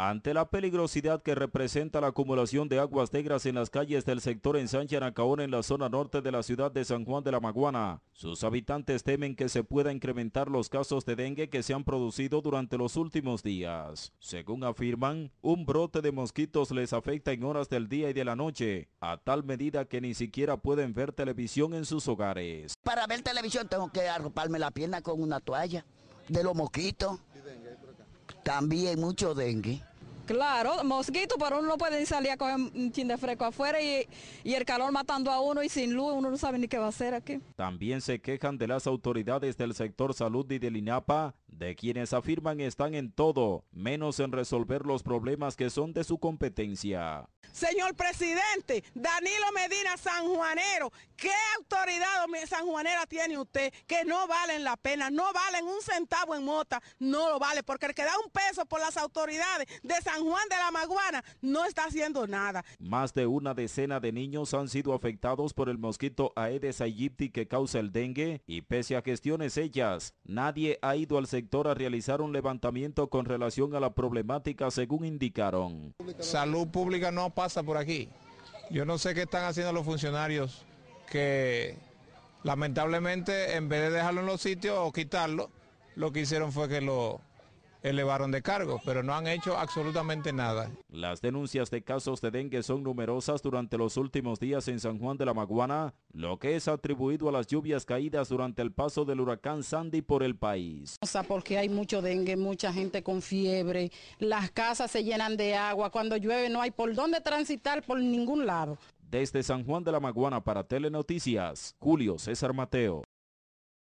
Ante la peligrosidad que representa la acumulación de aguas negras en las calles del sector en Sánchez en la zona norte de la ciudad de San Juan de la Maguana, sus habitantes temen que se pueda incrementar los casos de dengue que se han producido durante los últimos días. Según afirman, un brote de mosquitos les afecta en horas del día y de la noche, a tal medida que ni siquiera pueden ver televisión en sus hogares. Para ver televisión tengo que arroparme la pierna con una toalla de los mosquitos. También mucho dengue. Claro, mosquito, pero uno no puede salir a coger un chin de fresco afuera y, y, el calor matando a uno y sin luz, uno no sabe ni qué va a hacer aquí. También se quejan de las autoridades del sector salud y del INAPA de quienes afirman están en todo, menos en resolver los problemas que son de su competencia. Señor presidente, Danilo Medina Sanjuanero, ¿qué autoridad sanjuanera tiene usted que no valen la pena, no valen un centavo en mota, no lo vale, porque el que da un peso por las autoridades de San Juan de la Maguana no está haciendo nada. Más de una decena de niños han sido afectados por el mosquito Aedes aegypti que causa el dengue y pese a gestiones ellas nadie ha ido al centro sector a realizar un levantamiento con relación a la problemática, según indicaron. Salud pública no pasa por aquí. Yo no sé qué están haciendo los funcionarios que lamentablemente en vez de dejarlo en los sitios o quitarlo, lo que hicieron fue que lo elevaron de cargo, pero no han hecho absolutamente nada. Las denuncias de casos de dengue son numerosas durante los últimos días en San Juan de la Maguana, lo que es atribuido a las lluvias caídas durante el paso del huracán Sandy por el país. O sea, porque hay mucho dengue, mucha gente con fiebre, las casas se llenan de agua, cuando llueve no hay por dónde transitar por ningún lado. Desde San Juan de la Maguana para Telenoticias, Julio César Mateo.